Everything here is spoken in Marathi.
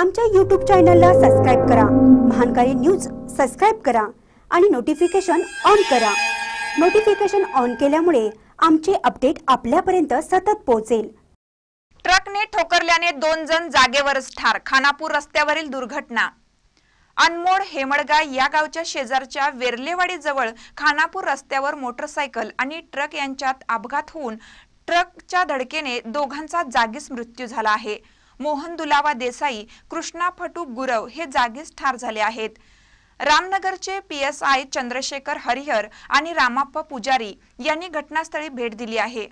आमच्या यूट्यूब चॅनलला सबस्क्राईब करा महानकारी न्यूज सबस्क्राईब करा आणि नोटिफिकेशन ऑन करा नोटिफिकेशन ऑन केल्यामुळे आमचे अपडेट आपल्यापर्यंत सतत पोहोचेल ट्रकने ठोकरल्याने दोन जण जागेवरच ठार खानापूर रस्त्यावरील दुर्घटना अनमोड हेमळगा या गावच्या शेजारच्या वेरलेवाडी जवळ खानापूर रस्त्यावर मोटरसायकल आणि ट्रक यांच्यात अपघात होऊन ट्रकच्या धडकेने दोघांचा जागीच मृत्यू झाला आहे मोहन दुलावा देसाई कृष्णा फटू गुरव हे जागीच ठार झाले आहेत रामनगरचे P S I Chandrashekhar Harihar आणि रामाप्पा पुजारी यांनी घटनास्थळी भेट दिली आहे